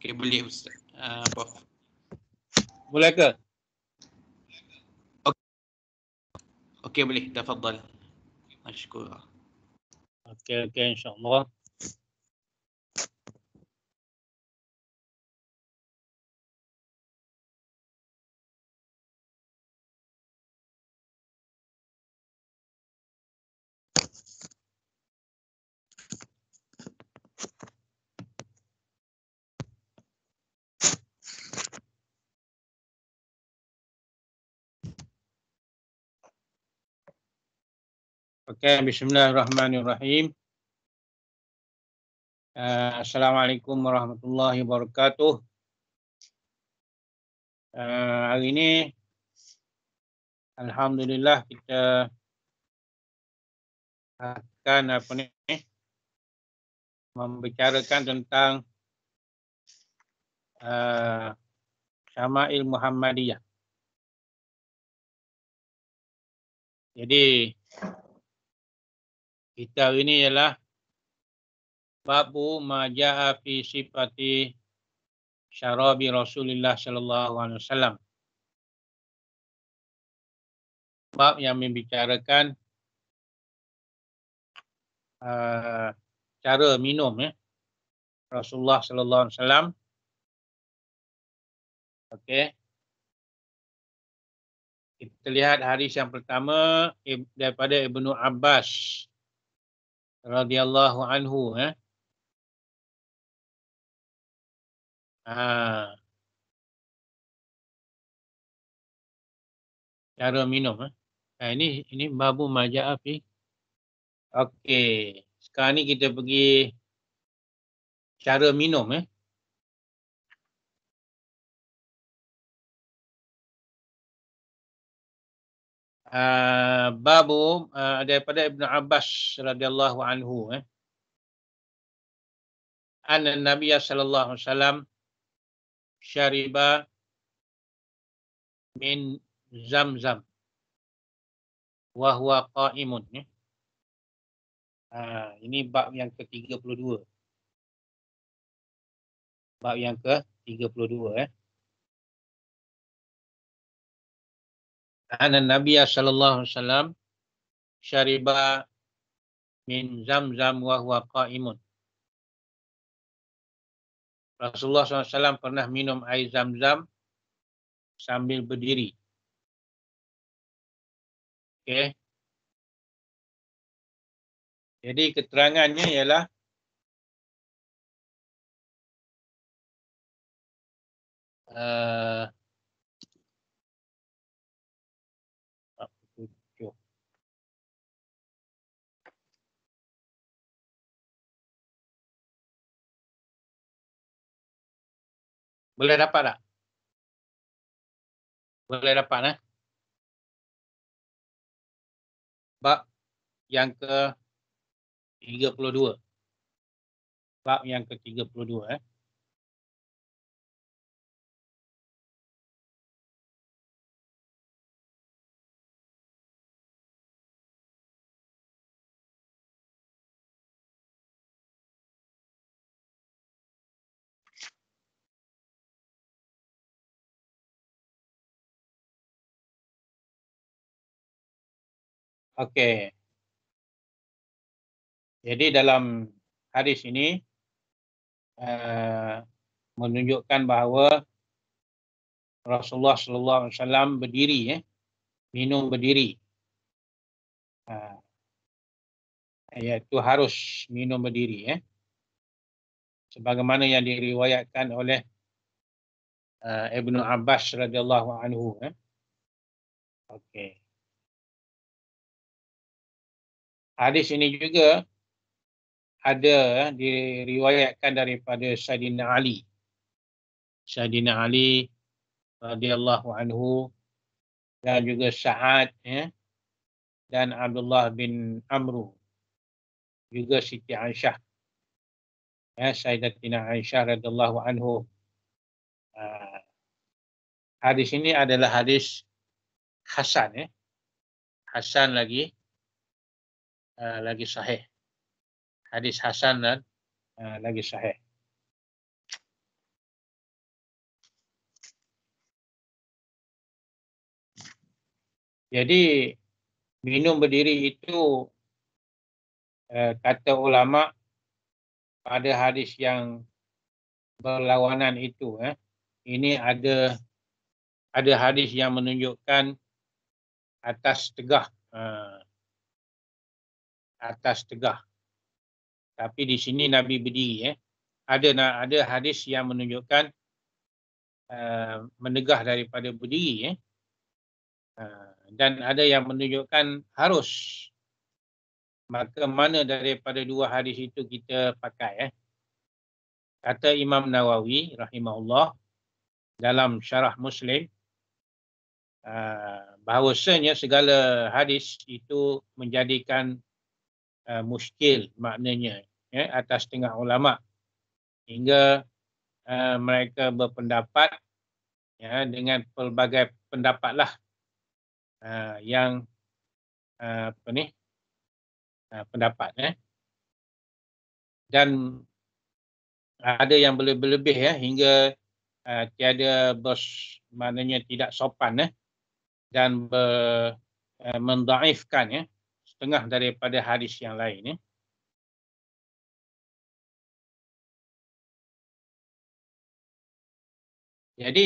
كيقول لي بوف ملاك اوكي اوكي بلي تفضل مشكور اوكي اوكي ان شاء الله Okay, bismillahirrahmanirrahim. Uh, Assalamualaikum warahmatullahi wabarakatuh. Uh, hari ini, Alhamdulillah kita akan apa ni, membicarakan tentang uh, Syama'il Muhammadiyah. Jadi, kita hari ini ialah babu majaa fi sifati syarabi Rasulullah sallallahu alaihi wasallam. Bab yang membicarakan uh, cara minum ya. Eh. Rasulullah sallallahu alaihi wasallam. Okey. Kita lihat hadis yang pertama daripada Ibnu Abbas radhiyallahu anhu eh ha cara minum eh ah, ini ini babu majah api okey sekarang ni kita pergi cara minum eh Ah, babu uh, daripada Ibn Abbas radhiyallahu anhu eh anna Nabi sallallahu alaihi wasallam syariba min zamzam Zam, huwa qaimun eh. Uh, ini bab yang ke-32 bab yang ke 32 eh. anna Nabi sallallahu alaihi wasallam syariba min zamzam wa huwa qaimun Rasulullah SAW pernah minum air zam-zam sambil berdiri. Okay. Jadi keterangannya ialah uh, Boleh dapat tak? Boleh dapat eh? Bab yang ke 32. Bab yang ke 32 eh. Okey. Jadi dalam hadis ini uh, menunjukkan bahawa Rasulullah sallallahu alaihi wasallam berdiri eh minum berdiri. Ha, iaitu harus minum berdiri eh. Sebagaimana yang diriwayatkan oleh uh, Ibnu Abbas radhiyallahu anhu eh. Okey. Hadis ini juga ada eh, diriwayatkan daripada Sayyidina Ali. Sayyidina Ali radhiyallahu anhu dan juga Sa'ad ya, dan Abdullah bin Amru juga Siti Aisyah ya Sayyidatina Aisyah radhiyallahu anhu ah, hadis ini adalah hadis hasan ya hasan lagi Ah, lagi sahih. Hadis Hasan dan uh, lagi sahih. Jadi minum berdiri itu uh, kata ulama pada hadis yang berlawanan itu eh ini ada ada hadis yang menunjukkan atas tegah uh, atas tegah. Tapi di sini Nabi berdiri. Eh. Ada ada hadis yang menunjukkan uh, menegah daripada berdiri. Ya. Eh. Uh, dan ada yang menunjukkan harus. Maka mana daripada dua hadis itu kita pakai. Eh. Kata Imam Nawawi rahimahullah dalam syarah Muslim eh, bahawasanya segala hadis itu menjadikan uh, muskil maknanya ya, atas tengah ulama hingga uh, mereka berpendapat ya, dengan pelbagai pendapatlah uh, yang uh, apa ni uh, pendapat eh. dan ada yang berlebih-lebih ya hingga uh, tiada bos maknanya tidak sopan eh dan ber, uh, mendaifkan ya setengah daripada hadis yang lain. Eh. Jadi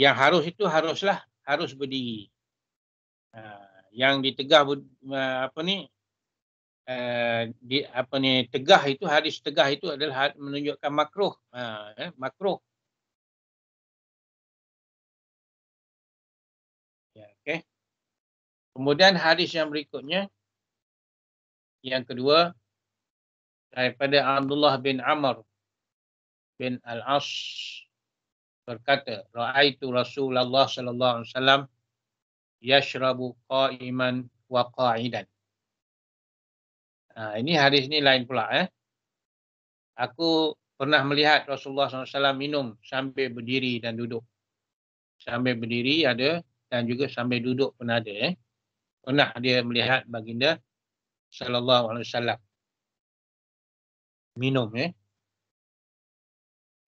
yang harus itu haruslah harus berdiri. Ha, yang ditegah apa ni? Eh, di apa ni tegah itu hadis tegah itu adalah menunjukkan makruh ha, eh, makruh ya okay. Kemudian hadis yang berikutnya yang kedua daripada Abdullah bin Amr bin Al-As berkata raaitu Rasulullah sallallahu alaihi wasallam yashrabu qa'iman wa qa'idan. Nah, ini hadis ni lain pula eh. Aku pernah melihat Rasulullah sallallahu alaihi wasallam minum sambil berdiri dan duduk. Sambil berdiri ada dan juga sambil duduk pun ada. Eh pernah dia melihat baginda sallallahu alaihi wasallam minum eh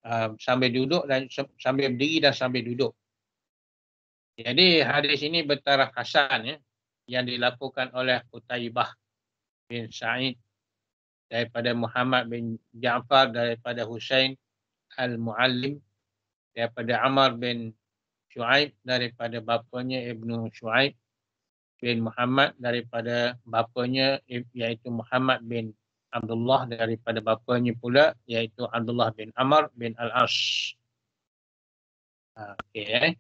um, sambil duduk dan sambil berdiri dan sambil duduk jadi hadis ini bertaraf hasan ya, yang dilakukan oleh Qutaibah bin Sa'id daripada Muhammad bin Ja'far daripada Hussein al-Muallim daripada Amar bin Shu'aib daripada bapanya Ibnu Shu'aib bin Muhammad daripada bapanya iaitu Muhammad bin Abdullah daripada bapanya pula iaitu Abdullah bin Amr bin Al-Ash. Ah, okey. Eh.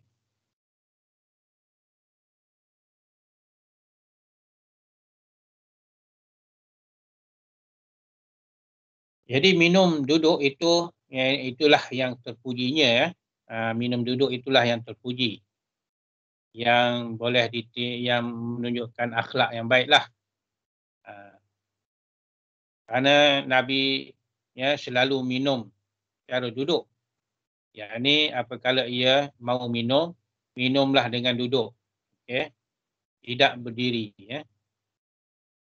Jadi minum duduk itu itulah yang terpujinya ya. Minum duduk itulah yang terpuji yang boleh di yang menunjukkan akhlak yang baiklah. Uh, kerana Nabi ya selalu minum cara duduk. Ya ini apabila ia mau minum, minumlah dengan duduk. Okey. Ya. Tidak berdiri ya.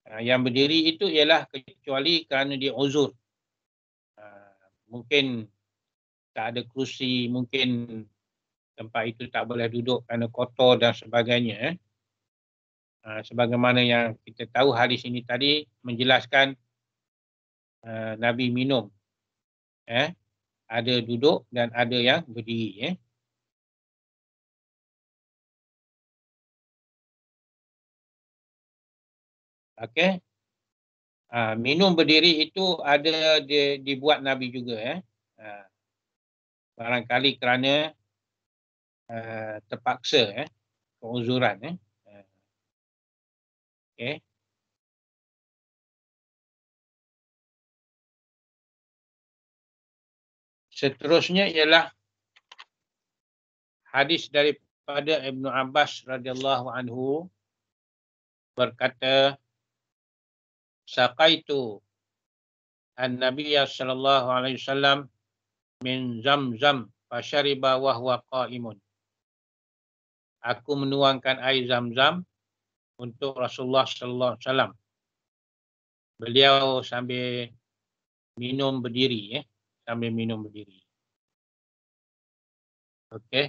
Ha, yang berdiri itu ialah kecuali kerana dia uzur. Ha, mungkin tak ada kerusi, mungkin tempat itu tak boleh duduk kerana kotor dan sebagainya. Uh, sebagaimana yang kita tahu hadis ini tadi menjelaskan uh, Nabi minum. Eh, ada duduk dan ada yang berdiri. Eh. Okey. Uh, minum berdiri itu ada di, dibuat Nabi juga. Eh. Uh, barangkali kerana uh, terpaksa eh keuzuran eh. eh. Okay. Seterusnya ialah hadis daripada Ibnu Abbas radhiyallahu anhu berkata saqaitu an-nabi sallallahu alaihi wasallam min zamzam fashariba wa huwa qa'imun aku menuangkan air zam-zam untuk Rasulullah sallallahu alaihi wasallam. Beliau sambil minum berdiri ya, eh? sambil minum berdiri. Okey.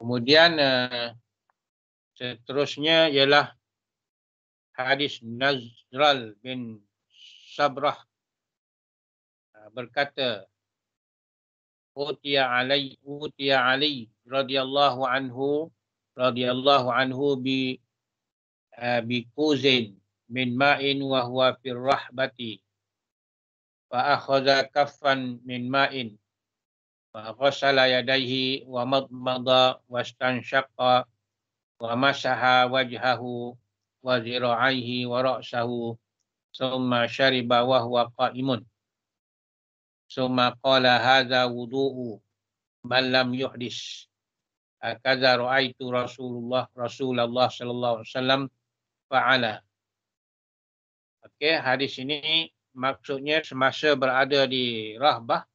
Kemudian uh, seterusnya ialah hadis Nazral bin Sabrah uh, berkata utiya alai utiya ali radhiyallahu anhu radhiyallahu anhu bi eh, bi kuzin min ma'in wa huwa fir rahbati fa akhadha kaffan min ma'in fa ghassala yadayhi wa madmada wa istanshaqa wa masaha wajhahu wa zira'aihi wa ra'sahu thumma shariba wa huwa qa'imun summa qala hadza wudu'u man lam yuhdis akaza ra'aitu rasulullah rasulullah sallallahu alaihi wasallam fa'ala okey hadis ini maksudnya semasa berada di rahbah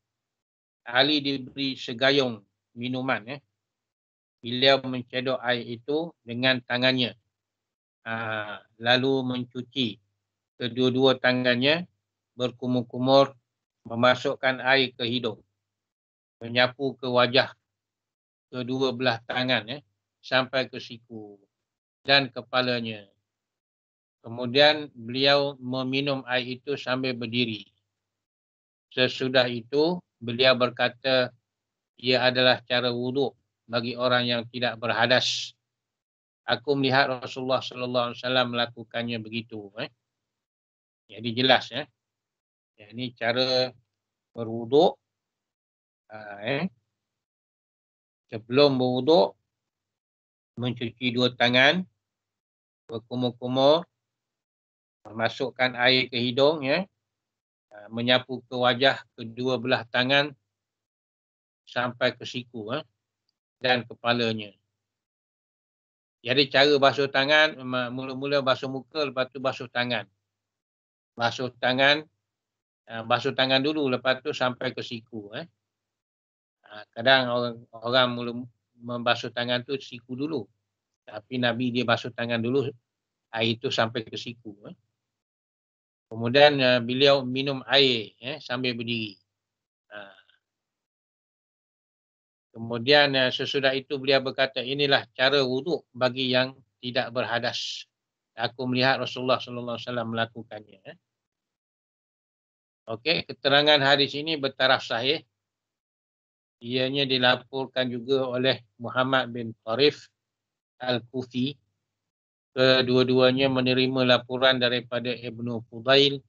ali diberi segayung minuman eh beliau mencedok air itu dengan tangannya ha, lalu mencuci kedua-dua tangannya berkumur-kumur memasukkan air ke hidung, menyapu ke wajah, kedua belah tangan ya, sampai ke siku dan kepalanya. Kemudian beliau meminum air itu sambil berdiri. Sesudah itu beliau berkata ia adalah cara wuduk bagi orang yang tidak berhadas. Aku melihat Rasulullah sallallahu alaihi wasallam melakukannya begitu eh. Jadi jelas eh. Ya, ini cara berwuduk. Ha, eh. Sebelum berwuduk, mencuci dua tangan, berkumur-kumur, memasukkan air ke hidung, ya. Ha, menyapu ke wajah kedua belah tangan sampai ke siku eh. dan kepalanya. Jadi cara basuh tangan, mula-mula basuh muka, lepas tu basuh tangan. Basuh tangan, Ah, basuh tangan dulu lepas tu sampai ke siku eh. Ah, kadang orang orang mula membasuh tangan tu siku dulu. Tapi Nabi dia basuh tangan dulu air itu sampai ke siku eh. Kemudian ah, beliau minum air eh, sambil berdiri. Kemudian sesudah itu beliau berkata inilah cara wuduk bagi yang tidak berhadas. Aku melihat Rasulullah sallallahu alaihi wasallam melakukannya eh. Okey, keterangan hadis ini bertaraf sahih. Ianya dilaporkan juga oleh Muhammad bin Tarif Al-Kufi. Kedua-duanya menerima laporan daripada Ibnu Fudail,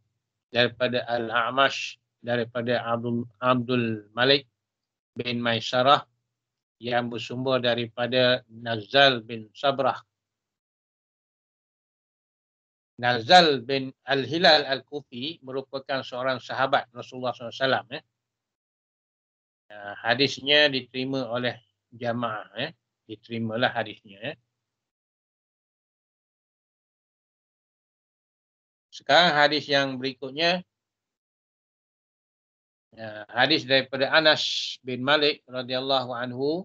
daripada Al-A'mash, daripada Abdul, Abdul Malik bin Maisarah yang bersumber daripada Nazal bin Sabrah Nazal bin Al-Hilal Al-Kufi merupakan seorang sahabat Rasulullah SAW. Eh. Ah, hadisnya diterima oleh jamaah. Eh. Diterimalah hadisnya. Eh. Sekarang hadis yang berikutnya. Ah, hadis daripada Anas bin Malik radhiyallahu anhu.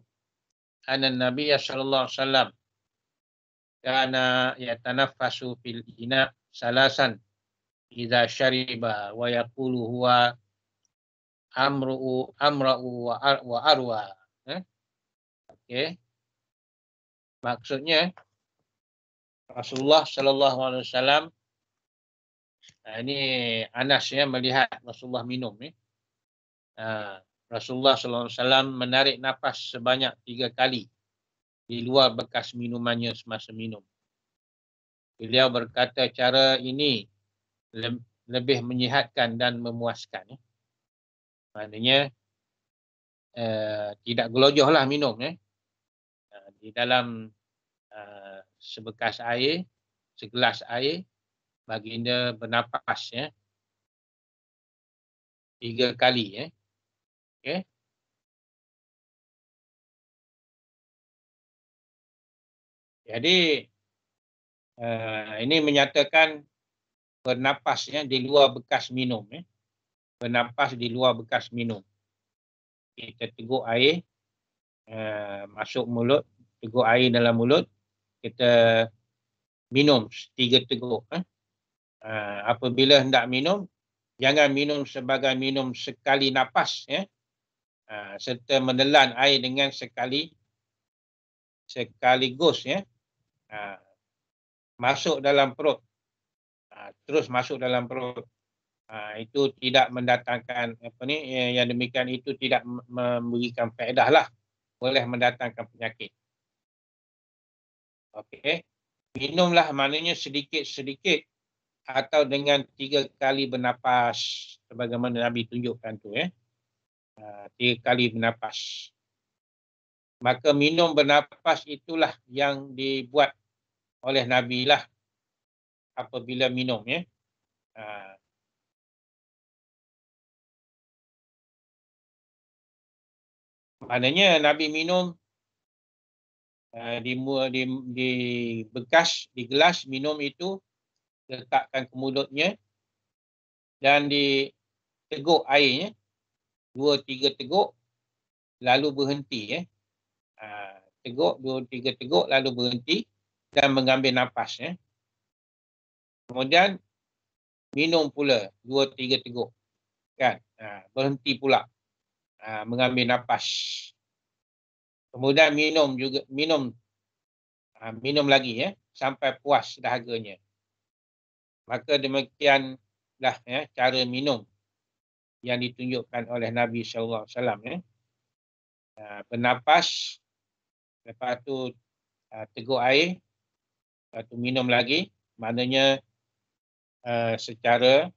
Anan Nabi SAW kana yatanaffasu fil ina salasan idza syariba wa yaqulu huwa amru amra'u wa, arwa eh? okey maksudnya Rasulullah sallallahu alaihi wasallam ah, ini Anas ya melihat Rasulullah minum ni. Eh? Ah, Rasulullah sallallahu alaihi wasallam menarik nafas sebanyak tiga kali di luar bekas minumannya semasa minum. Beliau berkata cara ini lebih menyihatkan dan memuaskan. Ya. Maknanya uh, tidak gelojohlah minum. Eh. Uh, di dalam uh, sebekas air, segelas air, baginda bernafas. Eh. Ya. Tiga kali. Eh. Okay. Jadi eh, ini menyatakan bernapasnya di luar bekas minum. Eh. Bernapas di luar bekas minum. Kita teguk air, eh, masuk mulut, teguk air dalam mulut, kita minum tiga teguk. apabila hendak minum, jangan minum sebagai minum sekali nafas. Ya. Uh, serta menelan air dengan sekali sekaligus ya ha, masuk dalam perut ha, terus masuk dalam perut ha, itu tidak mendatangkan apa ni eh, yang demikian itu tidak memberikan faedah lah boleh mendatangkan penyakit okey minumlah maknanya sedikit-sedikit atau dengan tiga kali bernafas sebagaimana Nabi tunjukkan tu eh ha, tiga kali bernafas Maka minum bernafas itulah yang dibuat oleh Nabi lah apabila minum ya. Ha. Maknanya Nabi minum uh, di, di, di bekas, di gelas minum itu letakkan ke mulutnya dan di teguk airnya dua tiga teguk lalu berhenti ya uh, teguk dua tiga teguk lalu berhenti dan mengambil nafas. Eh. Kemudian minum pula dua tiga teguk. Kan? Ha, berhenti pula ha, mengambil nafas. Kemudian minum juga minum ha, minum lagi ya eh, sampai puas dahaganya. Maka demikianlah ya eh, cara minum yang ditunjukkan oleh Nabi sallallahu alaihi wasallam ya. Ha, Bernapas lepas tu ha, teguk air atau minum lagi maknanya uh, secara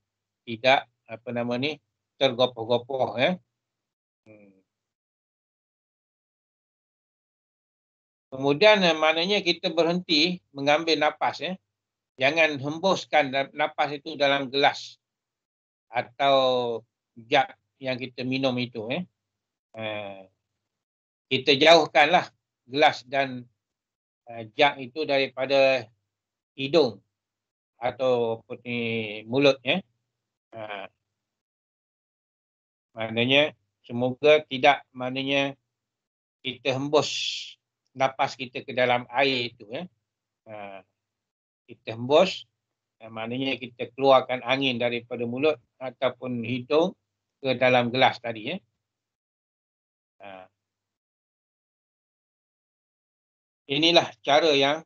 tidak apa nama ni tergopoh-gopoh ya. Hmm. Kemudian eh, maknanya kita berhenti mengambil nafas ya. Jangan hembuskan nafas itu dalam gelas atau jak yang kita minum itu ya. Eh, kita jauhkanlah gelas dan jak itu daripada hidung atau putih mulut ya. Ha. Maknanya semoga tidak maknanya kita hembus nafas kita ke dalam air itu ya. Ha. Kita hembus maknanya kita keluarkan angin daripada mulut ataupun hidung ke dalam gelas tadi ya. Ha. Inilah cara yang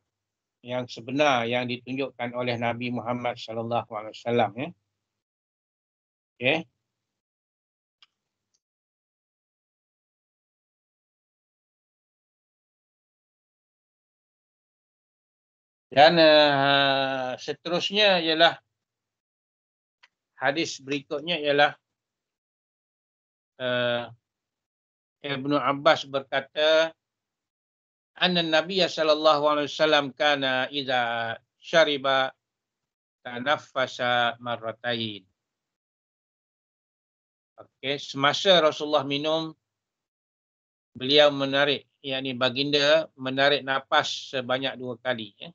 yang sebenar yang ditunjukkan oleh Nabi Muhammad sallallahu alaihi wasallam ya. Okey. Dan uh, seterusnya ialah hadis berikutnya ialah uh, Ibnu Abbas berkata anna nabiyya sallallahu alaihi wasallam kana idza syariba tanaffasa marratain okey semasa rasulullah minum beliau menarik yakni baginda menarik nafas sebanyak dua kali ya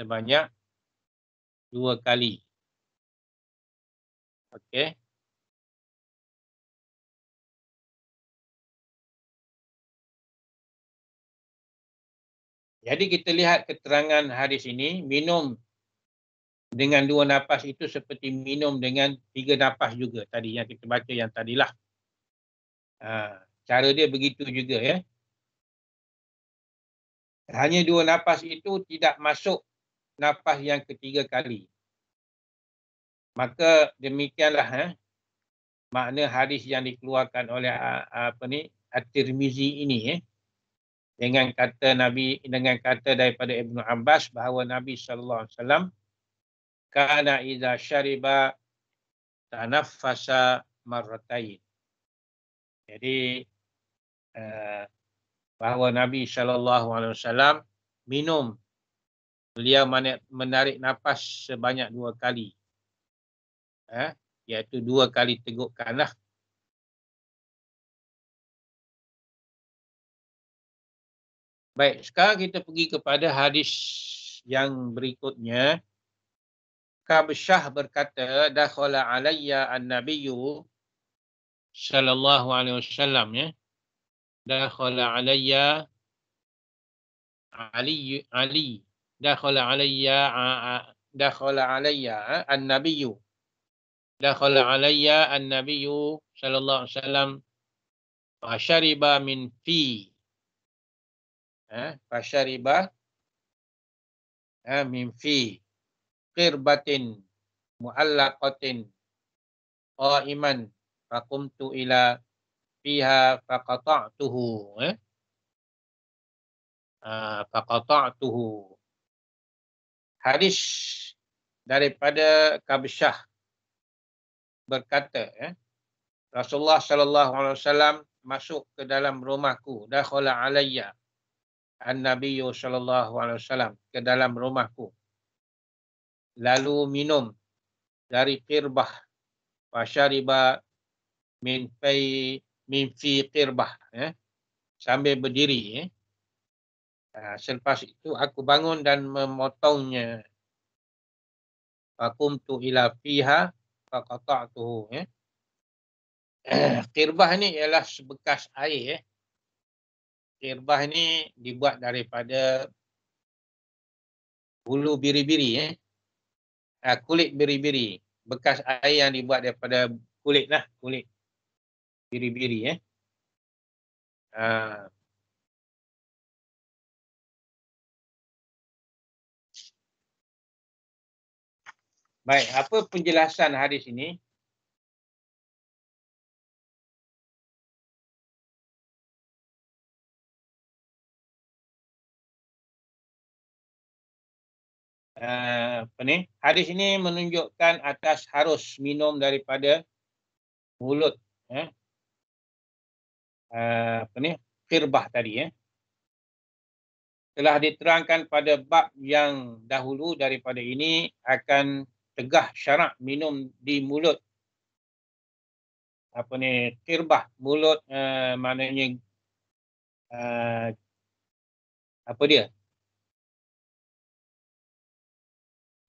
sebanyak dua kali okey Jadi kita lihat keterangan hadis ini, minum dengan dua nafas itu seperti minum dengan tiga nafas juga tadi yang kita baca yang tadilah. Ha, cara dia begitu juga ya. Hanya dua nafas itu tidak masuk nafas yang ketiga kali. Maka demikianlah ya, makna hadis yang dikeluarkan oleh apa ni At-Tirmizi ini ya dengan kata Nabi dengan kata daripada Ibn Abbas bahawa Nabi Shallallahu alaihi wasallam kana ida syariba tanaffasa marratain. Jadi eh, bahawa Nabi Shallallahu alaihi wasallam minum beliau menarik nafas sebanyak dua kali. Eh, iaitu dua kali teguk kanah Baik, sekarang kita pergi kepada hadis yang berikutnya. Kabshah berkata, "Dakhala alayya an-nabiy sallallahu alaihi wasallam ya. Dakhala alayya Ali Ali. Dakhala alayya dakhala alayya an-nabiy. Dakhala alayya an-nabiy sallallahu alaihi wasallam Ashariba min fi. Ha? fasyaribah ha, mimfi qirbatin muallaqatin qaiman faqumtu ila fiha faqata'tuhu eh? Uh, faqata'tuhu hadis daripada kabsyah berkata eh, Rasulullah sallallahu alaihi wasallam masuk ke dalam rumahku dakhala alayya an Nabi sallallahu alaihi wasallam ke dalam rumahku lalu minum dari qirbah fashariba minfi fi min eh sambil berdiri eh selepas itu aku bangun dan memotongnya Fakum tu ila fiha fakata tu. Ya. Eh. Kirbah ni ialah sebekas air. Eh irbah ni dibuat daripada bulu biri-biri eh. Uh, kulit biri-biri. Bekas air yang dibuat daripada kulit lah. Kulit biri-biri eh. Uh, baik, apa penjelasan hadis ini? Eh, apa ni? Hadis ini menunjukkan atas harus minum daripada mulut ya. Uh, apa ni? Kirbah tadi ya. Telah diterangkan pada bab yang dahulu daripada ini akan tegah syarak minum di mulut. Apa ni? Kirbah mulut uh, maknanya uh, apa dia?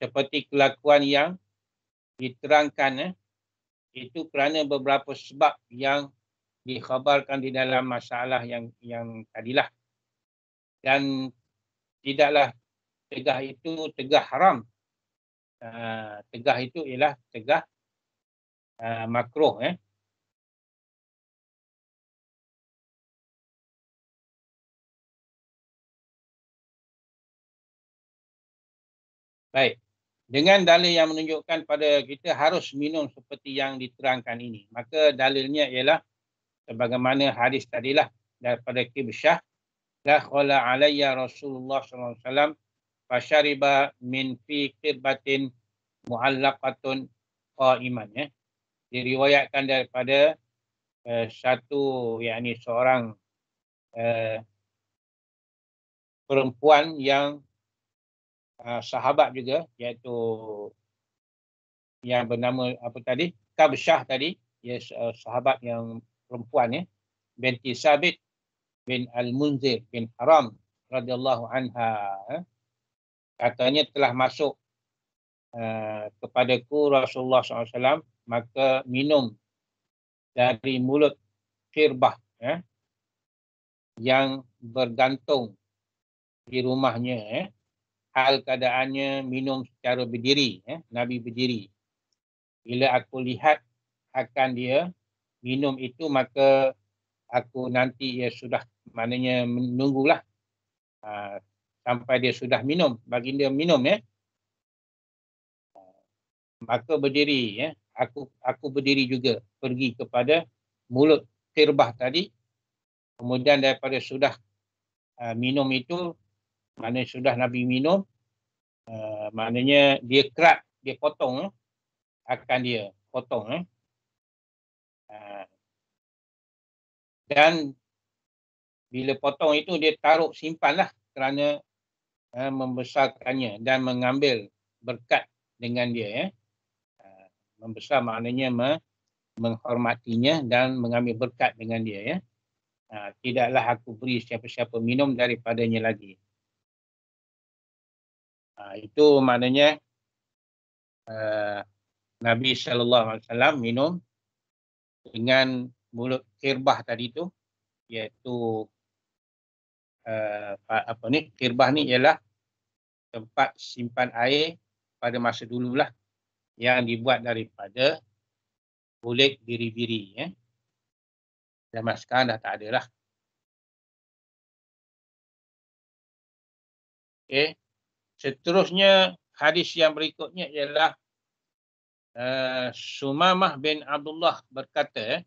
seperti kelakuan yang diterangkan eh, itu kerana beberapa sebab yang dikhabarkan di dalam masalah yang yang tadilah dan tidaklah tegah itu tegah haram uh, tegah itu ialah tegah uh, makruh eh Baik dengan dalil yang menunjukkan pada kita harus minum seperti yang diterangkan ini. Maka dalilnya ialah sebagaimana hadis tadilah daripada Kibshah. La khala alaya Rasulullah SAW fashariba min fi kibbatin muallaqatun qa'iman. Ya. Diriwayatkan daripada uh, satu yakni seorang uh, perempuan yang Ah, sahabat juga iaitu yang bernama apa tadi Kabshah tadi ya yes, uh, eh, sahabat yang perempuan ya binti Sabit bin Al-Munzir bin Haram radhiyallahu anha ya. katanya telah masuk uh, kepadaku Rasulullah SAW maka minum dari mulut firbah ya, yang bergantung di rumahnya ya, hal keadaannya minum secara berdiri. Eh? Nabi berdiri. Bila aku lihat akan dia minum itu maka aku nanti ia sudah maknanya menunggulah uh, sampai dia sudah minum. Bagi dia minum ya. Eh? Maka berdiri ya. Eh? Aku aku berdiri juga pergi kepada mulut kirbah tadi. Kemudian daripada sudah uh, minum itu maknanya sudah Nabi minum uh, maknanya dia kerat dia potong eh, akan dia potong eh. Uh, dan bila potong itu dia taruh simpanlah kerana eh, membesarkannya dan mengambil berkat dengan dia ya eh. Uh, membesar maknanya me- menghormatinya dan mengambil berkat dengan dia ya eh. tidaklah aku beri siapa-siapa minum daripadanya lagi Ha, itu maknanya uh, Nabi SAW minum dengan mulut kirbah tadi tu iaitu uh, apa ni kirbah ni ialah tempat simpan air pada masa dululah yang dibuat daripada kulit biri-biri ya. Dan sekarang dah tak ada lah. Okay. Seterusnya hadis yang berikutnya ialah uh, Sumamah bin Abdullah berkata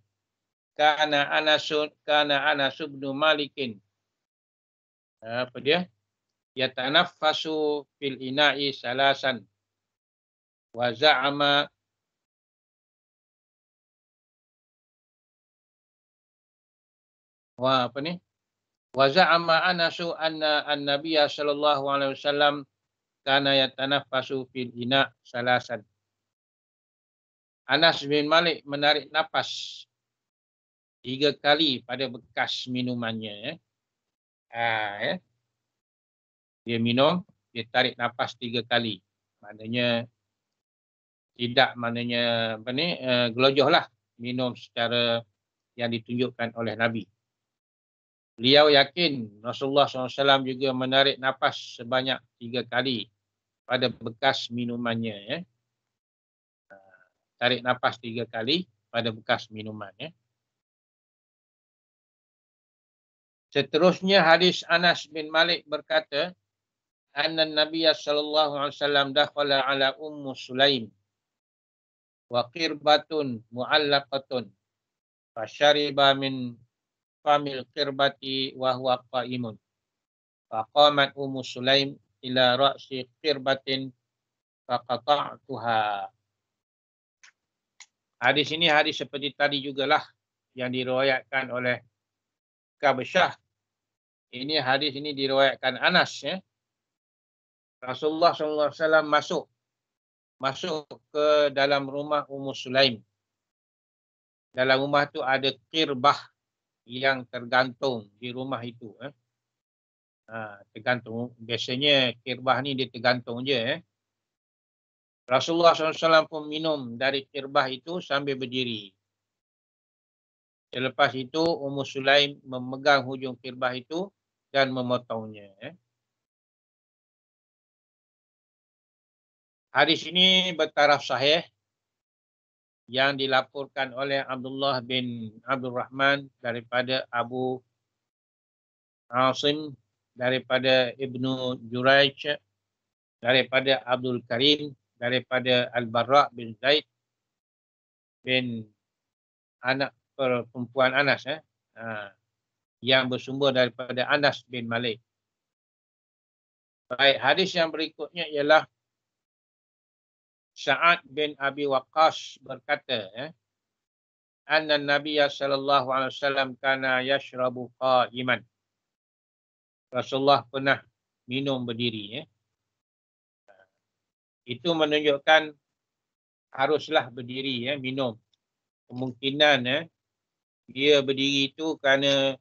kana Anas kana Anas bin Malikin apa dia ya tanaffasu fil ina'i salasan wa za'ama wa apa ni wa za'ama Anas anna an-nabiy sallallahu alaihi wasallam kana yatanafasu fil ina salasan. Anas bin Malik menarik nafas tiga kali pada bekas minumannya. Ya. Ha, ya. Dia minum, dia tarik nafas tiga kali. Maknanya tidak maknanya apa ni, uh, gelojoh lah minum secara yang ditunjukkan oleh Nabi. Beliau yakin Rasulullah SAW juga menarik nafas sebanyak tiga kali pada bekas minumannya ya. Tarik nafas tiga kali pada bekas minuman ya. Seterusnya hadis Anas bin Malik berkata, "Anna Nabiy sallallahu alaihi wasallam dah dakhala ala Ummu Sulaim wa qirbatun mu'allaqatun fashariba min famil kirbati wa huwa qa'imun." Faqamat Ummu Sulaim ila ra'si qirbatin faqata'tuha. Hadis ini hadis seperti tadi jugalah yang diriwayatkan oleh Kabsyah. Ini hadis ini diriwayatkan Anas ya. Rasulullah sallallahu alaihi wasallam masuk masuk ke dalam rumah Ummu Sulaim. Dalam rumah tu ada kirbah yang tergantung di rumah itu eh. Ha, tergantung. Biasanya kirbah ni dia tergantung je. Eh. Rasulullah SAW pun minum dari kirbah itu sambil berdiri. Selepas itu, Ummu Sulaim memegang hujung kirbah itu dan memotongnya. Eh. Hadis ini bertaraf sahih yang dilaporkan oleh Abdullah bin Abdul Rahman daripada Abu Asim daripada Ibnu Juraij, daripada Abdul Karim, daripada Al-Barra bin Zaid bin anak perempuan Anas eh. Ha, yang bersumber daripada Anas bin Malik. Baik, hadis yang berikutnya ialah Sa'ad bin Abi Waqqas berkata, eh, Anna Nabiya sallallahu alaihi wasallam kana yashrabu qa'iman. Rasulullah pernah minum berdiri. Ya. Itu menunjukkan haruslah berdiri, ya, minum. Kemungkinan ya, dia berdiri itu kerana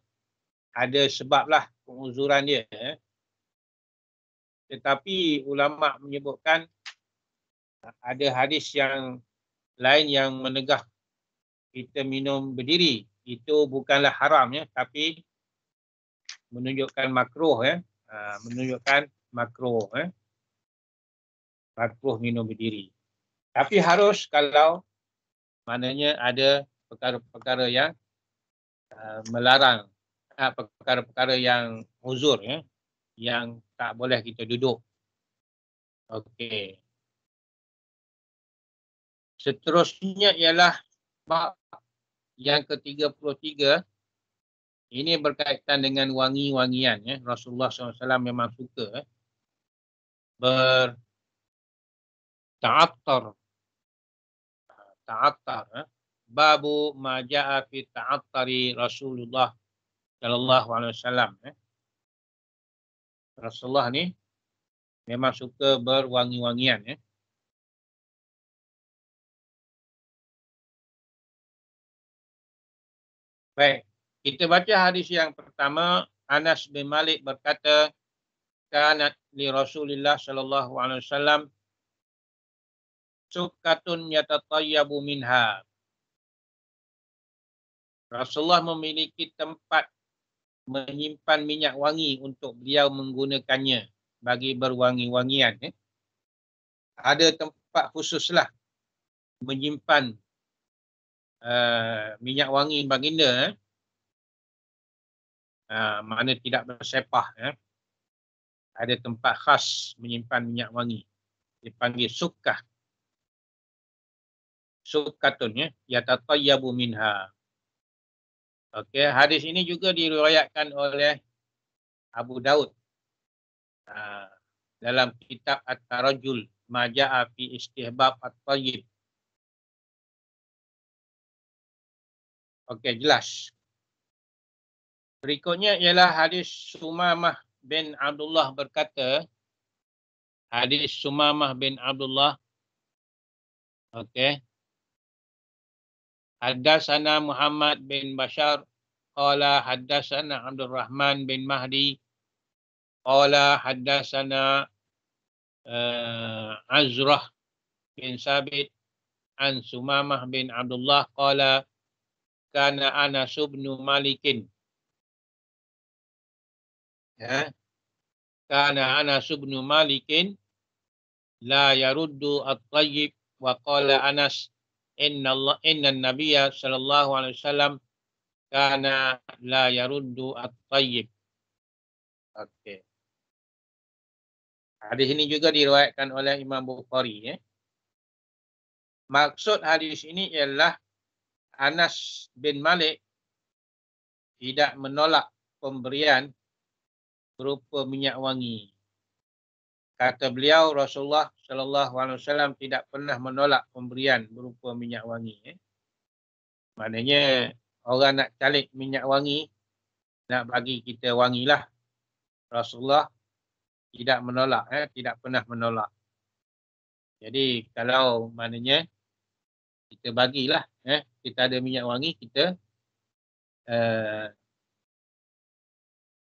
ada sebablah pengunzuran dia. Ya. Tetapi ulama menyebutkan ada hadis yang lain yang menegah kita minum berdiri. Itu bukanlah haram ya, tapi menunjukkan makro, ya. Ha, menunjukkan makro, ya. Makruh minum berdiri. Tapi harus kalau maknanya ada perkara-perkara yang uh, melarang uh, perkara-perkara yang uzur ya yang tak boleh kita duduk. Okey. Seterusnya ialah bab yang ke-33 ini berkaitan dengan wangi-wangian. Ya. Rasulullah SAW memang suka eh. ber ta'attar. Ta'attar. Eh. Babu maja'a fi ta'attari Rasulullah SAW. Eh. Ya. Rasulullah ni memang suka berwangi-wangian. Eh. Baik. Kita baca hadis yang pertama Anas bin Malik berkata kana li Rasulillah sallallahu alaihi wasallam sukatun yatatayyabu minha Rasulullah memiliki tempat menyimpan minyak wangi untuk beliau menggunakannya bagi berwangi-wangian. Eh. Ada tempat khususlah menyimpan uh, minyak wangi baginda. Eh. Ah, mana tidak bersepah ya. ada tempat khas menyimpan minyak wangi dipanggil sukkah sukkatun ya ya yatatayyabu minha okey hadis ini juga diriwayatkan oleh Abu Daud ah, dalam kitab At-Tarajul Maja'a fi Istihbab At-Tayyib Okey jelas Berikutnya ialah hadis Sumamah bin Abdullah berkata hadis Sumamah bin Abdullah okey Haddasana Muhammad bin Bashar qala haddasana Abdul Rahman bin Mahdi qala haddasana uh, eh, Azrah bin Sabit an Sumamah bin Abdullah qala kana Anas bin Malikin ya kana Anas bin Malikin la yaruddu at-tayyib wa qala Anas inna Allah inna an-nabiy sallallahu alaihi wasallam kana la yaruddu at-tayyib okey hadis ini juga diriwayatkan oleh Imam Bukhari ya maksud hadis ini ialah Anas bin Malik tidak menolak pemberian berupa minyak wangi. Kata beliau Rasulullah sallallahu alaihi wasallam tidak pernah menolak pemberian berupa minyak wangi. Eh. Maknanya orang nak calik minyak wangi nak bagi kita wangilah. Rasulullah tidak menolak eh tidak pernah menolak. Jadi kalau maknanya kita bagilah eh kita ada minyak wangi kita eh,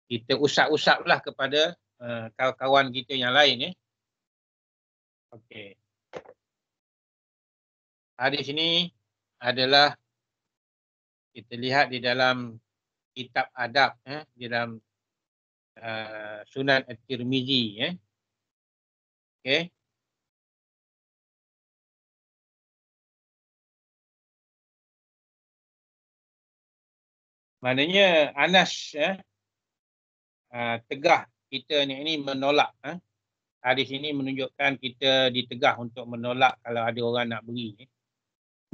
kita usap-usaplah kepada uh, kawan-kawan kita yang lain eh. Okey. Hari ini adalah kita lihat di dalam kitab adab eh di dalam uh, Sunan At-Tirmizi eh. Okey. Maknanya Anas eh, uh, tegah kita ni ini menolak eh? hadis ini menunjukkan kita ditegah untuk menolak kalau ada orang nak beri eh?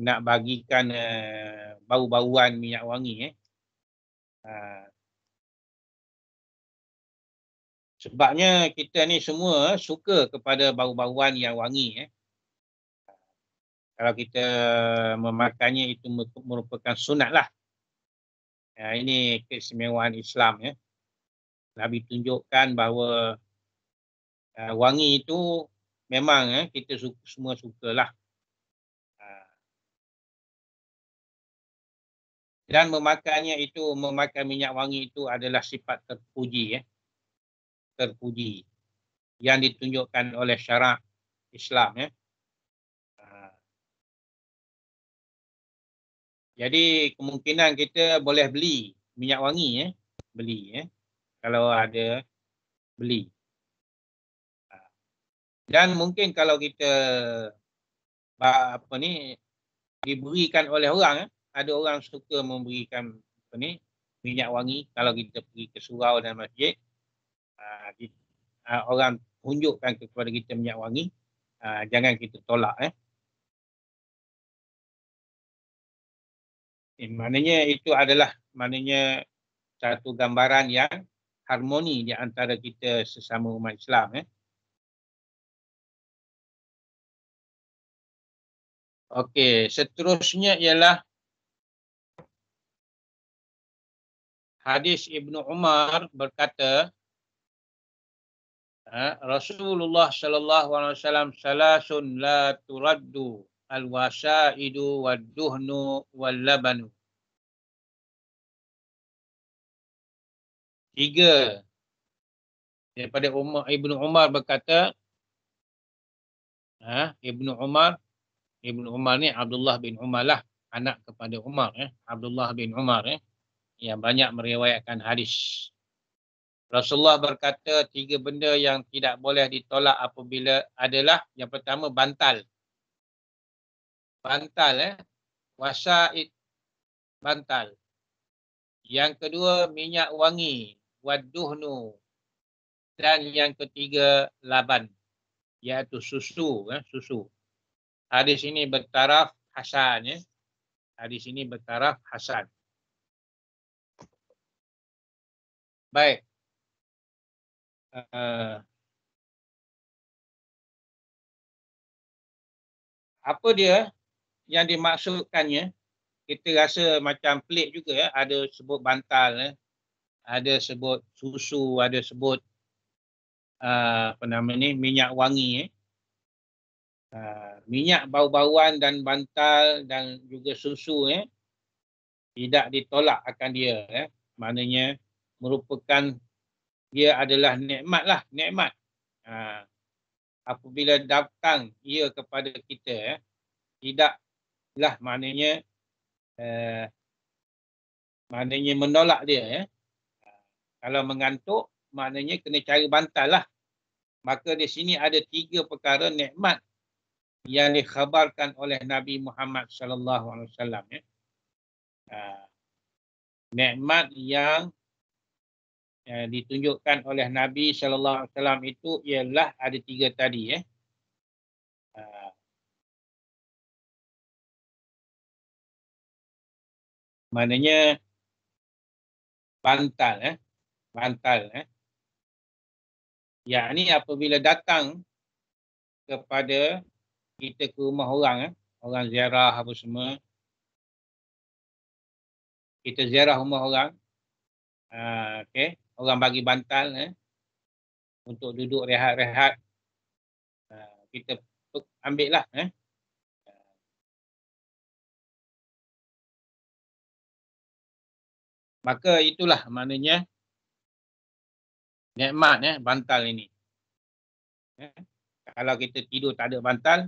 nak bagikan uh, bau-bauan minyak wangi eh? uh, sebabnya kita ni semua suka kepada bau-bauan yang wangi eh? kalau kita memakannya itu merupakan sunat lah Ya, ini keistimewaan Islam ya. Eh. Nabi tunjukkan bahawa uh, wangi itu memang eh, kita su- semua sukalah. Uh, dan memakannya itu, memakan minyak wangi itu adalah sifat terpuji. Eh, terpuji yang ditunjukkan oleh syarak Islam. Eh. Uh. Jadi kemungkinan kita boleh beli minyak wangi ya, eh? beli ya. Eh? kalau ada beli. Ha. Dan mungkin kalau kita apa ni diberikan oleh orang, ada orang suka memberikan apa ni minyak wangi kalau kita pergi ke surau dan masjid. Ha, ha, orang tunjukkan kepada kita minyak wangi, jangan kita tolak eh. Eh, maknanya itu adalah maknanya satu gambaran yang harmoni di antara kita sesama umat Islam eh. Okey, seterusnya ialah hadis Ibn Umar berkata ha, Rasulullah sallallahu alaihi wasallam salasun la turaddu al-wasaidu wad-duhnu wal-labanu Tiga. Daripada Umar, Ibn Umar berkata. Ha, Ibn Umar. Ibn Umar ni Abdullah bin Umar lah. Anak kepada Umar. Eh. Abdullah bin Umar. Eh, yang banyak meriwayatkan hadis. Rasulullah berkata tiga benda yang tidak boleh ditolak apabila adalah yang pertama bantal. Bantal eh. Wasaid bantal. Yang kedua minyak wangi wadduhnu. Dan yang ketiga, laban. Iaitu susu. Eh, susu. Hadis ini bertaraf hasan. Eh. Hadis ini bertaraf hasan. Baik. Uh, apa dia yang dimaksudkannya? Kita rasa macam pelik juga ya. Ada sebut bantal. Eh ada sebut susu, ada sebut uh, apa nama ni minyak wangi. Eh. Uh, minyak bau-bauan dan bantal dan juga susu eh, tidak ditolak akan dia. Eh. Maknanya merupakan dia adalah nekmat lah, nekmat. Uh, ah, apabila datang ia kepada kita, eh, tidaklah maknanya uh, maknanya menolak dia. Eh kalau mengantuk maknanya kena cari bantal lah. Maka di sini ada tiga perkara nikmat yang dikhabarkan oleh Nabi Muhammad sallallahu alaihi wasallam ya. ha, nikmat yang yang ditunjukkan oleh Nabi sallallahu alaihi wasallam itu ialah ada tiga tadi ya. Ha, maknanya bantal eh bantal eh. Yang ni apabila datang kepada kita ke rumah orang eh, orang ziarah apa semua. Kita ziarah rumah orang. Uh, ah, okay. Orang bagi bantal eh, untuk duduk rehat-rehat. Uh, kita ambil lah. Eh. Maka itulah maknanya Nekmat eh bantal ini. Eh, kalau kita tidur tak ada bantal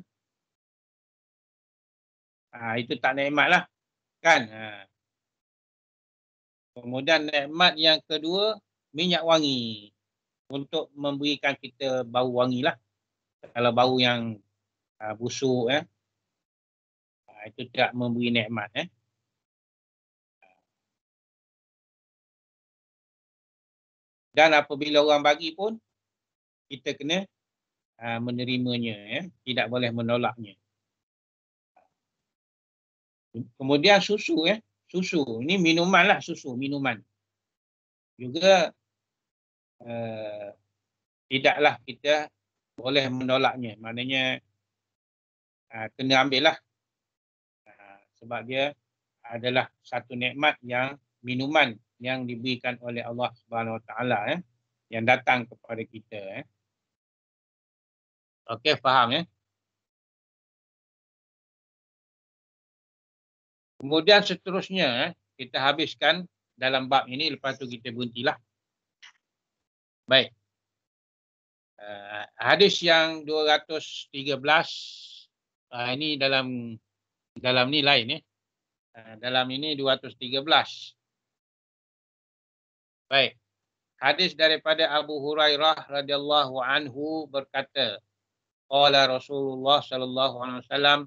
ah itu tak nekmat lah. Kan? Ha. Kemudian nekmat yang kedua minyak wangi untuk memberikan kita bau wangi lah. Kalau bau yang uh, busuk eh. Ha, itu tak memberi nekmat. eh. dan apabila orang bagi pun kita kena aa, ah, menerimanya ya tidak boleh menolaknya kemudian susu ya susu ini minuman lah susu minuman juga aa, eh, tidaklah kita boleh menolaknya maknanya aa, ah, kena ambillah aa, ah, sebab dia adalah satu nikmat yang minuman yang diberikan oleh Allah Subhanahu Wa Taala eh yang datang kepada kita eh. Okey, faham ya? Eh? Kemudian seterusnya eh, kita habiskan dalam bab ini lepas tu kita berhentilah. Baik. Uh, hadis yang 213 uh, eh, ini dalam dalam ni lain eh. Uh, dalam ini 213. Baik. Hadis daripada Abu Hurairah radhiyallahu anhu berkata, Qala Rasulullah sallallahu alaihi wasallam,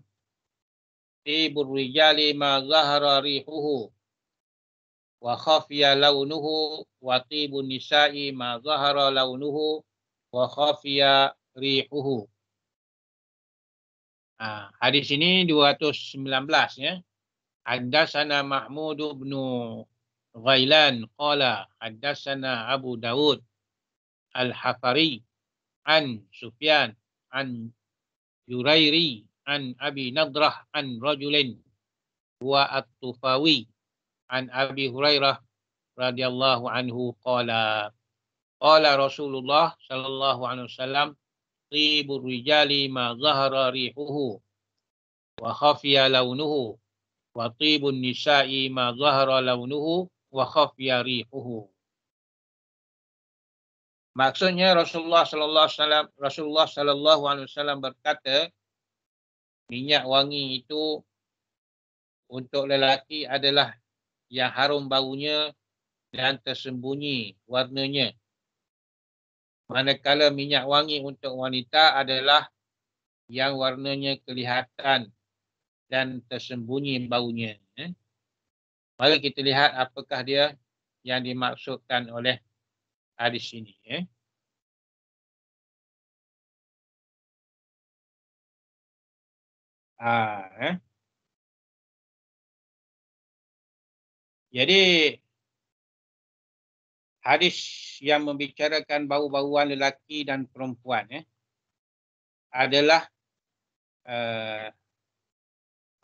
"Fi burrijali ma zahara rihuhu wa khafiya launuhu wa tibun nisa'i ma zahara launuhu wa khafiya rihuhu." Ha, hadis ini 219 ya. Anda sana Mahmud bin غيلان قال حدثنا أبو داود الحفري عن سفيان عن يريري عن أبي نضرة عن رجل هو الطفاوي عن أبي هريرة رضي الله عنه قال قال رسول الله صلى الله عليه وسلم طيب الرجال ما ظهر ريحه وخفي لونه وطيب النساء ما ظهر لونه wa khafiya rihuhu. Maksudnya Rasulullah sallallahu salam Rasulullah sallallahu alaihi wasallam berkata minyak wangi itu untuk lelaki adalah yang harum baunya dan tersembunyi warnanya. Manakala minyak wangi untuk wanita adalah yang warnanya kelihatan dan tersembunyi baunya. Mari kita lihat apakah dia yang dimaksudkan oleh hadis ini. Eh. Ah, eh. Jadi hadis yang membicarakan bau-bauan lelaki dan perempuan eh, adalah eh,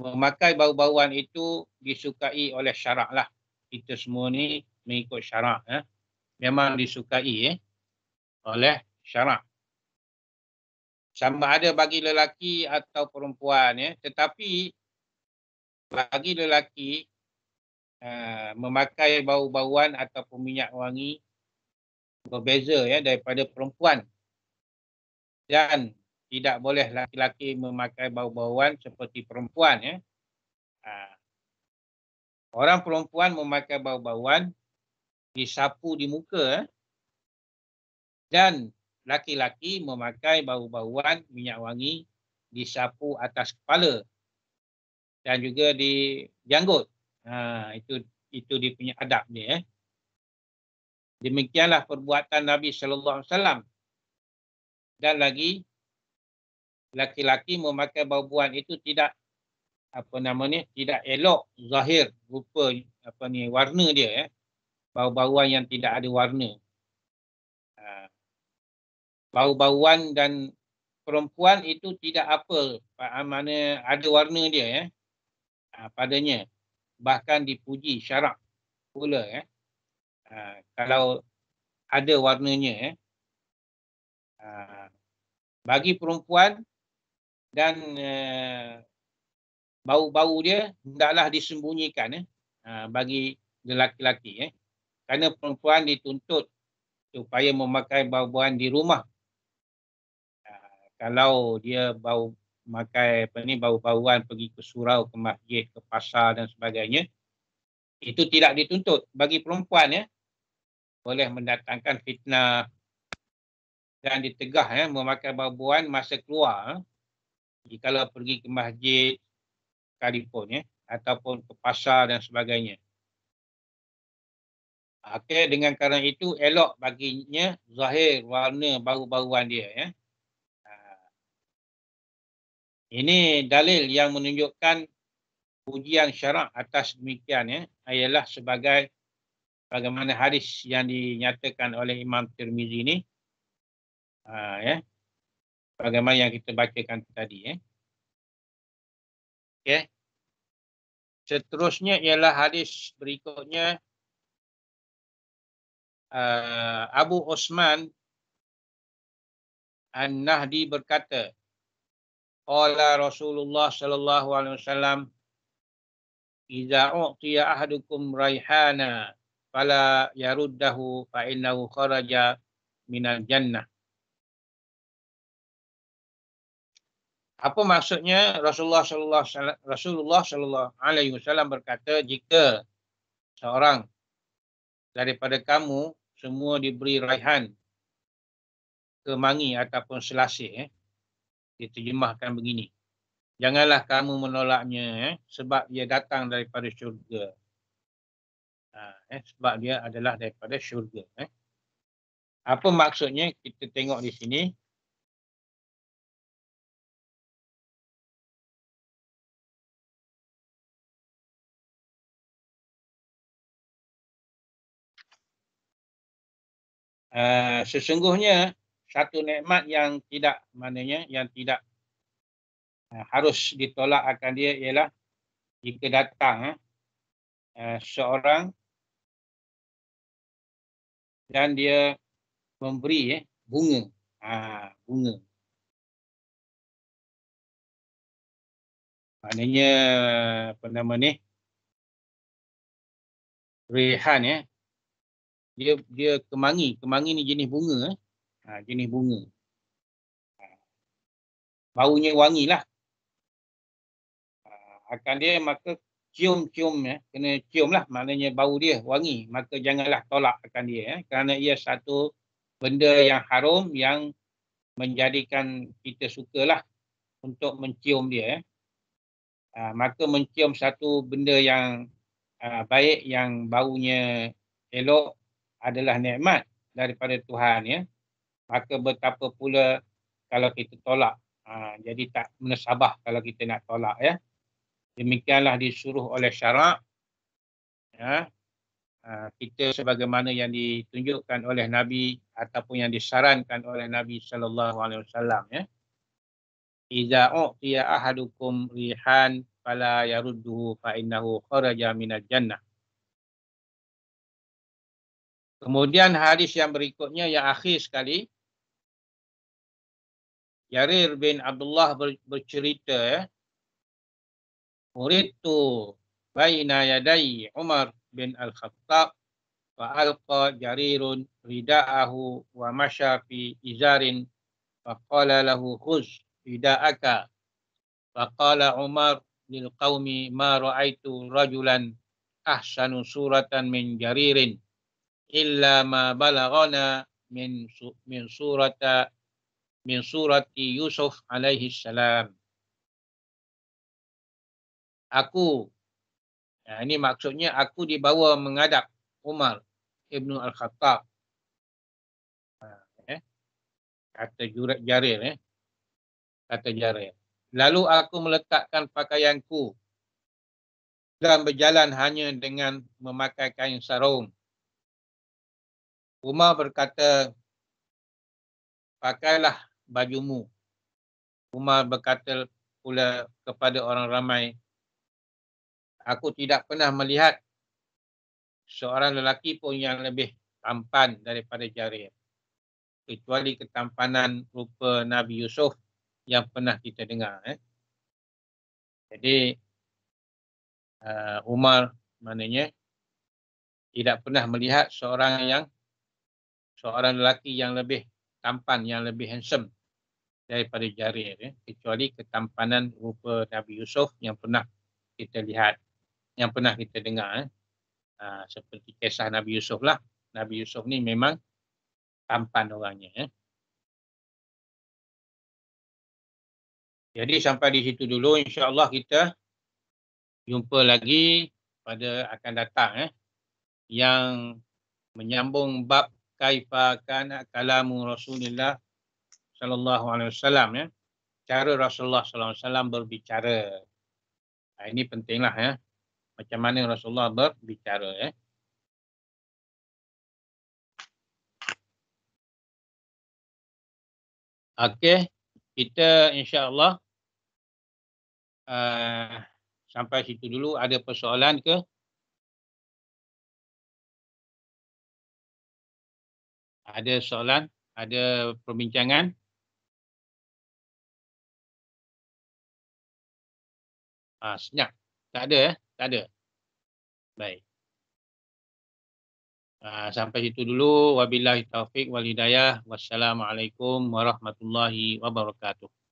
memakai bau-bauan itu disukai oleh syarak lah. Kita semua ni mengikut syarak. Eh. Memang disukai eh, oleh syarak. Sama ada bagi lelaki atau perempuan. Eh. Tetapi bagi lelaki uh, memakai bau-bauan atau minyak wangi berbeza ya daripada perempuan dan tidak boleh laki-laki memakai bau-bauan seperti perempuan ya. Ha. Orang perempuan memakai bau-bauan disapu di muka ya. dan laki-laki memakai bau-bauan minyak wangi disapu atas kepala dan juga di janggut. Ha, itu itu dia punya adab dia. Eh. Demikianlah perbuatan Nabi Sallallahu Alaihi Wasallam dan lagi laki-laki memakai bau-bauan itu tidak apa namanya tidak elok zahir rupa apa ni warna dia eh bau-bauan yang tidak ada warna ha. bau-bauan dan perempuan itu tidak apa ha, mana ada warna dia eh ha, padanya bahkan dipuji syarak pula eh kalau ada warnanya eh bagi perempuan dan eh, bau-bau uh, dia hendaklah disembunyikan eh, ha, bagi lelaki-lelaki. Eh. Kerana perempuan dituntut supaya memakai bau-bauan di rumah. Uh, kalau dia bau makai apa ni bau-bauan pergi ke surau ke masjid ke pasar dan sebagainya itu tidak dituntut bagi perempuan ya boleh mendatangkan fitnah dan ditegah ya memakai bau-bauan masa keluar eh kalau pergi ke masjid sekalipun ya ataupun ke pasar dan sebagainya. Okey dengan kerana itu elok baginya zahir warna baru-baruan dia ya. Ha. Ini dalil yang menunjukkan ujian syarak atas demikian ya ialah sebagai bagaimana hadis yang dinyatakan oleh Imam Tirmizi ini. Ha, ya bagaimana yang kita bacakan tadi. Eh. Okay. Seterusnya ialah hadis berikutnya. Uh, Abu Osman An-Nahdi berkata, Ola Rasulullah sallallahu alaihi wasallam Iza u'tiya ahadukum raihana fala yaruddahu fa innahu kharaja minal jannah. apa maksudnya Rasulullah sallallahu Rasulullah sallallahu alaihi wasallam berkata jika seorang daripada kamu semua diberi raihan kemangi ataupun selasih eh, diterjemahkan begini janganlah kamu menolaknya eh, sebab dia datang daripada syurga ha, eh, sebab dia adalah daripada syurga eh. apa maksudnya kita tengok di sini Eh, sesungguhnya satu nikmat yang tidak maknanya yang tidak uh, harus ditolak akan dia ialah jika datang uh, seorang dan dia memberi eh, bunga. Ha, bunga. Maknanya apa nama ni? Rehan ya dia dia kemangi kemangi ni jenis bunga eh ha, jenis bunga baunya wangi lah ha, akan dia maka cium cium eh. ya kena cium lah maknanya bau dia wangi maka janganlah tolak akan dia eh. kerana ia satu benda yang harum yang menjadikan kita sukalah untuk mencium dia eh. ha, maka mencium satu benda yang ha, baik yang baunya elok adalah nikmat daripada Tuhan ya. Maka betapa pula kalau kita tolak. Ha, jadi tak menesabah kalau kita nak tolak ya. Demikianlah disuruh oleh syarak. Ya. Ha, kita sebagaimana yang ditunjukkan oleh Nabi ataupun yang disarankan oleh Nabi saw. ya. Iza u'tiya ahadukum rihan fala yarudduhu fa innahu kharaja minal jannah. Kemudian hadis yang berikutnya yang akhir sekali. Yarir bin Abdullah bercerita. Murid tu. Baina yadai Umar bin Al-Khattab. Fa'alqa jarirun rida'ahu wa masya fi izarin. Faqala lahu khuz rida'aka. Faqala Umar lil qawmi ma ra'aitu rajulan ahsanu suratan min jaririn illa ma balagana min min surata min surati Yusuf alaihi salam. Aku nah ini maksudnya aku dibawa menghadap Umar Ibnu Al-Khattab. Eh, kata jurat Jarir eh. Kata Jarir. Lalu aku meletakkan pakaianku dan berjalan hanya dengan memakai kain sarung. Umar berkata, pakailah bajumu. Umar berkata pula kepada orang ramai, aku tidak pernah melihat seorang lelaki pun yang lebih tampan daripada Jarir. Kecuali ketampanan rupa Nabi Yusuf yang pernah kita dengar. Eh. Jadi uh, Umar maknanya tidak pernah melihat seorang yang seorang lelaki yang lebih tampan, yang lebih handsome daripada Jarir. Ya. Kecuali ketampanan rupa Nabi Yusuf yang pernah kita lihat, yang pernah kita dengar. Ya. Ha, seperti kisah Nabi Yusuf lah. Nabi Yusuf ni memang tampan orangnya. Ya. Jadi sampai di situ dulu insyaAllah kita jumpa lagi pada akan datang eh, yang menyambung bab kaifa kana kalamu Rasulillah sallallahu alaihi wasallam ya. Cara Rasulullah sallallahu alaihi wasallam berbicara. Nah, ha, ini pentinglah ya. Macam mana Rasulullah berbicara ya. Okey, kita insya-Allah uh, sampai situ dulu ada persoalan ke? ada soalan, ada perbincangan. Ah, senyap. Tak ada ya, Tak ada. Baik. Ah, sampai situ dulu. Wabillahi taufik wal hidayah. Wassalamualaikum warahmatullahi wabarakatuh.